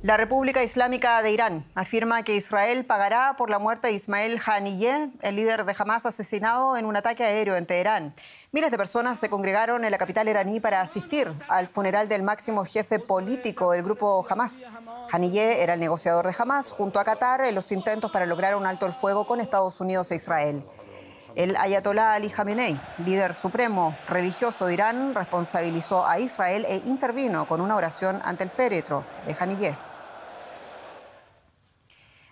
La República Islámica de Irán afirma que Israel pagará por la muerte de Ismael Haniyeh, el líder de Hamas asesinado en un ataque aéreo en Teherán. Miles de personas se congregaron en la capital iraní para asistir al funeral del máximo jefe político del grupo Hamas. Haniyeh era el negociador de Hamas junto a Qatar en los intentos para lograr un alto el fuego con Estados Unidos e Israel. El ayatolá Ali Khamenei, líder supremo religioso de Irán, responsabilizó a Israel e intervino con una oración ante el féretro de Haniyeh.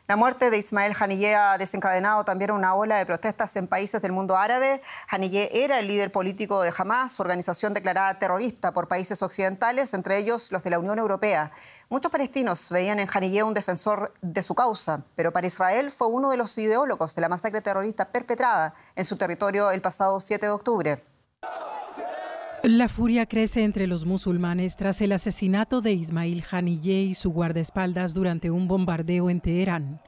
La muerte de Ismael Haniyeh ha desencadenado también una ola de protestas en países del mundo árabe. Haniyeh era el líder político de Hamas, organización declarada terrorista por países occidentales, entre ellos los de la Unión Europea. Muchos palestinos veían en Haniyeh un defensor de su causa, pero para Israel fue uno de los ideólogos de la masacre terrorista perpetrada en su territorio el pasado 7 de octubre. La furia crece entre los musulmanes tras el asesinato de Ismail Haniyeh y su guardaespaldas durante un bombardeo en Teherán.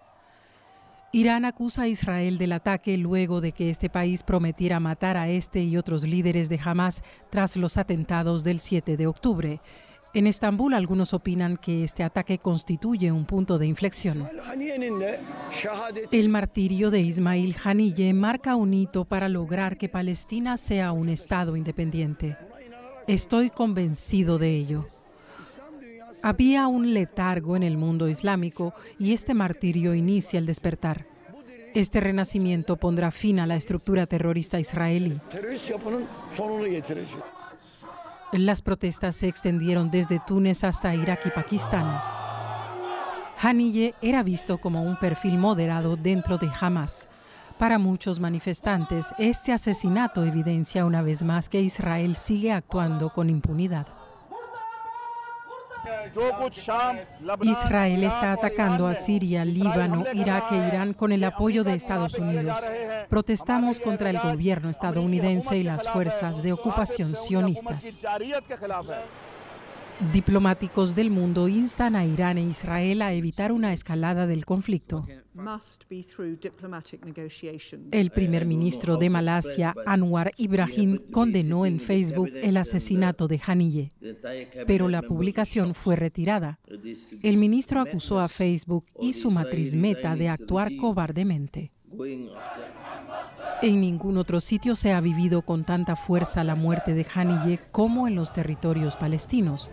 Irán acusa a Israel del ataque luego de que este país prometiera matar a este y otros líderes de Hamas tras los atentados del 7 de octubre. En Estambul algunos opinan que este ataque constituye un punto de inflexión. El martirio de Ismail Haniyeh marca un hito para lograr que Palestina sea un Estado independiente. Estoy convencido de ello. Había un letargo en el mundo islámico y este martirio inicia el despertar. Este renacimiento pondrá fin a la estructura terrorista israelí. Las protestas se extendieron desde Túnez hasta Irak y Pakistán. Hanille era visto como un perfil moderado dentro de Hamas. Para muchos manifestantes, este asesinato evidencia una vez más que Israel sigue actuando con impunidad. Israel está atacando a Siria, Líbano, Irak e Irán con el apoyo de Estados Unidos. Protestamos contra el gobierno estadounidense y las fuerzas de ocupación sionistas. Diplomáticos del mundo instan a Irán e Israel a evitar una escalada del conflicto. El primer ministro de Malasia, Anwar Ibrahim, condenó en Facebook el asesinato de Haniyeh, pero la publicación fue retirada. El ministro acusó a Facebook y su matriz Meta de actuar cobardemente. En ningún otro sitio se ha vivido con tanta fuerza la muerte de hanille como en los territorios palestinos.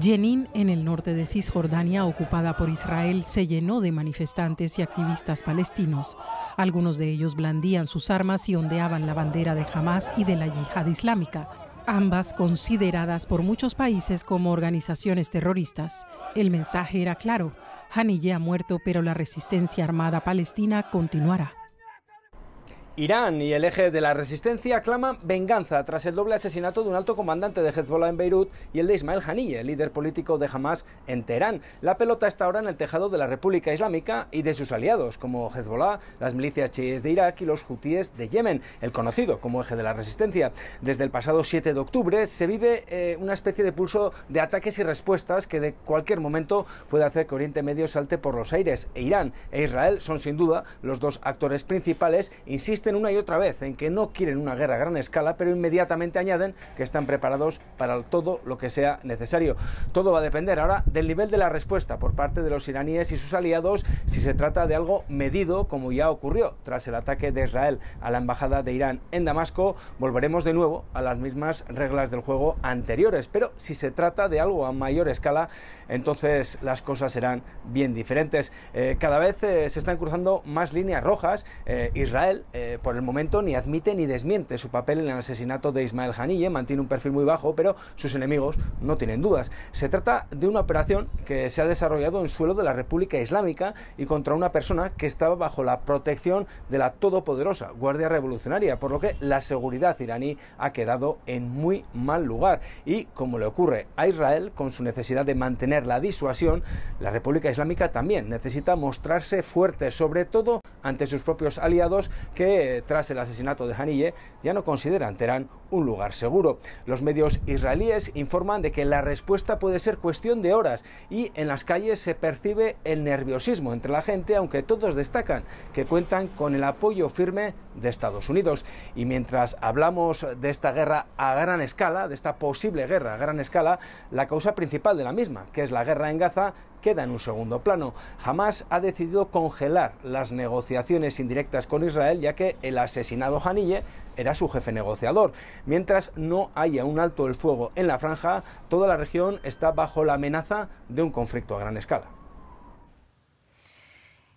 Jenin, en el norte de Cisjordania, ocupada por Israel, se llenó de manifestantes y activistas palestinos. Algunos de ellos blandían sus armas y ondeaban la bandera de Hamas y de la yihad islámica, ambas consideradas por muchos países como organizaciones terroristas. El mensaje era claro, Haniyeh ha muerto, pero la resistencia armada palestina continuará. Irán y el eje de la resistencia claman venganza tras el doble asesinato de un alto comandante de Hezbollah en Beirut y el de Ismail Haniyeh, líder político de Hamas en Teherán. La pelota está ahora en el tejado de la República Islámica y de sus aliados, como Hezbollah, las milicias chiíes de Irak y los hutíes de Yemen, el conocido como eje de la resistencia. Desde el pasado 7 de octubre se vive eh, una especie de pulso de ataques y respuestas que de cualquier momento puede hacer que Oriente Medio salte por los aires. E Irán e Israel son sin duda los dos actores principales, en una y otra vez en que no quieren una guerra a gran escala, pero inmediatamente añaden que están preparados para todo lo que sea necesario. Todo va a depender ahora del nivel de la respuesta por parte de los iraníes y sus aliados si se trata de algo medido como ya ocurrió tras el ataque de Israel a la embajada de Irán en Damasco, volveremos de nuevo a las mismas reglas del juego anteriores, pero si se trata de algo a mayor escala, entonces las cosas serán bien diferentes. Eh, cada vez eh, se están cruzando más líneas rojas. Eh, Israel eh, por el momento ni admite ni desmiente su papel en el asesinato de Ismael Hanille, mantiene un perfil muy bajo, pero sus enemigos no tienen dudas. Se trata de una operación que se ha desarrollado en suelo de la República Islámica y contra una persona que estaba bajo la protección de la todopoderosa Guardia Revolucionaria, por lo que la seguridad iraní ha quedado en muy mal lugar. Y como le ocurre a Israel, con su necesidad de mantener la disuasión, la República Islámica también necesita mostrarse fuerte, sobre todo ante sus propios aliados que, tras el asesinato de Hanille, ya no consideran Teherán un lugar seguro. Los medios israelíes informan de que la respuesta puede ser cuestión de horas y en las calles se percibe el nerviosismo entre la gente, aunque todos destacan que cuentan con el apoyo firme de Estados Unidos. Y mientras hablamos de esta guerra a gran escala, de esta posible guerra a gran escala, la causa principal de la misma, que es la guerra en Gaza, queda en un segundo plano. Jamás ha decidido congelar las negociaciones negociaciones indirectas con Israel, ya que el asesinado Hanille era su jefe negociador. Mientras no haya un alto el fuego en la franja, toda la región está bajo la amenaza de un conflicto a gran escala.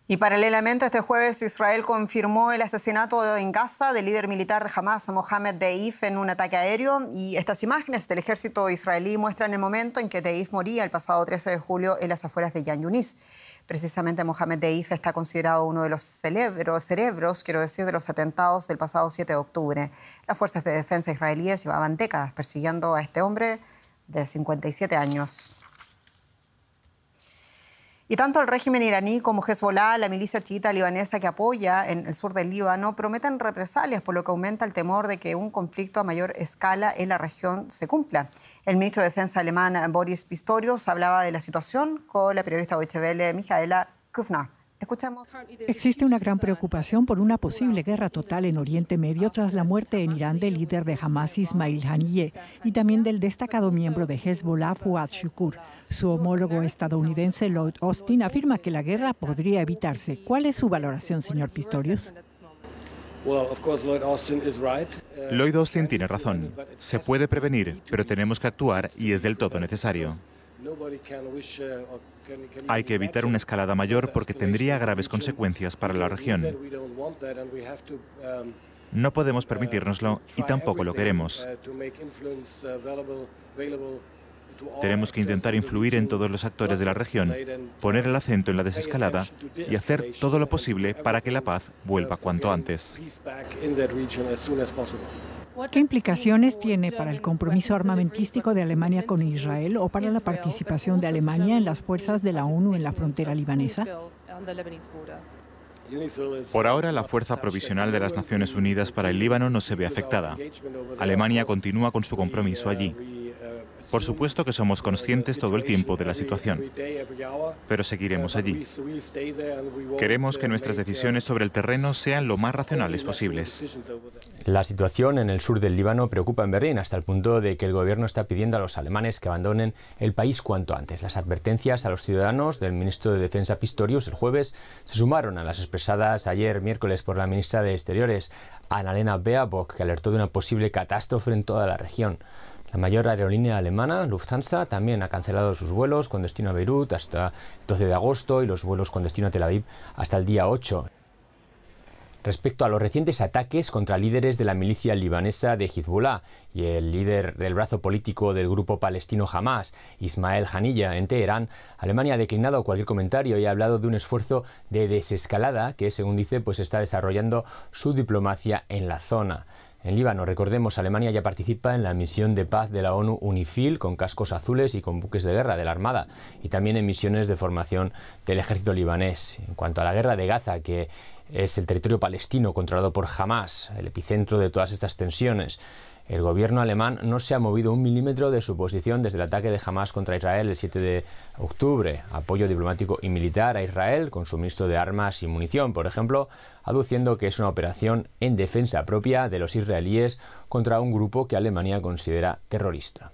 Y paralelamente, este jueves Israel confirmó el asesinato en Gaza del líder militar de Hamas, Mohamed Deif, en un ataque aéreo. Y estas imágenes del ejército israelí muestran el momento en que Deif moría el pasado 13 de julio en las afueras de Yan Yunis. Precisamente Mohamed Deif está considerado uno de los cerebros, quiero decir, de los atentados del pasado 7 de octubre. Las fuerzas de defensa israelíes llevaban décadas persiguiendo a este hombre de 57 años. Y tanto el régimen iraní como Hezbollah, la milicia chiita libanesa que apoya en el sur del Líbano, prometen represalias, por lo que aumenta el temor de que un conflicto a mayor escala en la región se cumpla. El ministro de Defensa alemán Boris Pistorius hablaba de la situación con la periodista Deutsche Welle, Michaela Kufner. Existe una gran preocupación por una posible guerra total en Oriente Medio tras la muerte en Irán del líder de Hamas Ismail Haniyeh y también del destacado miembro de Hezbollah Fuad Shukur. Su homólogo estadounidense Lloyd Austin afirma que la guerra podría evitarse. ¿Cuál es su valoración, señor Pistorius? Eh, Lloyd Austin tiene razón. Se puede prevenir, pero tenemos que actuar y es del todo necesario. Hay que evitar una escalada mayor porque tendría graves consecuencias para la región. No podemos permitirnoslo y tampoco lo queremos. Tenemos que intentar influir en todos los actores de la región, poner el acento en la desescalada y hacer todo lo posible para que la paz vuelva cuanto antes. ¿Qué implicaciones tiene para el compromiso armamentístico de Alemania con Israel o para la participación de Alemania en las fuerzas de la ONU en la frontera libanesa? Por ahora, la Fuerza Provisional de las Naciones Unidas para el Líbano no se ve afectada. Alemania continúa con su compromiso allí. Por supuesto que somos conscientes todo el tiempo de la situación, pero seguiremos allí. Queremos que nuestras decisiones sobre el terreno sean lo más racionales posibles. La situación en el sur del Líbano preocupa en Berlín hasta el punto de que el gobierno está pidiendo a los alemanes que abandonen el país cuanto antes. Las advertencias a los ciudadanos del ministro de Defensa Pistorius el jueves se sumaron a las expresadas ayer miércoles por la ministra de Exteriores, Annalena Baerbock, que alertó de una posible catástrofe en toda la región. La mayor aerolínea alemana, Lufthansa, también ha cancelado sus vuelos con destino a Beirut hasta el 12 de agosto y los vuelos con destino a Tel Aviv hasta el día 8 respecto a los recientes ataques contra líderes de la milicia libanesa de Hezbollah y el líder del brazo político del grupo palestino Hamas, Ismael Hanilla, en Teherán, Alemania ha declinado cualquier comentario y ha hablado de un esfuerzo de desescalada que, según dice, pues está desarrollando su diplomacia en la zona. En Líbano, recordemos, Alemania ya participa en la misión de paz de la ONU UNIFIL con cascos azules y con buques de guerra de la Armada y también en misiones de formación del ejército libanés. En cuanto a la guerra de Gaza, que es el territorio palestino controlado por Hamas, el epicentro de todas estas tensiones, el gobierno alemán no se ha movido un milímetro de su posición desde el ataque de Hamas contra Israel el 7 de octubre. Apoyo diplomático y militar a Israel con suministro de armas y munición, por ejemplo, aduciendo que es una operación en defensa propia de los israelíes contra un grupo que Alemania considera terrorista.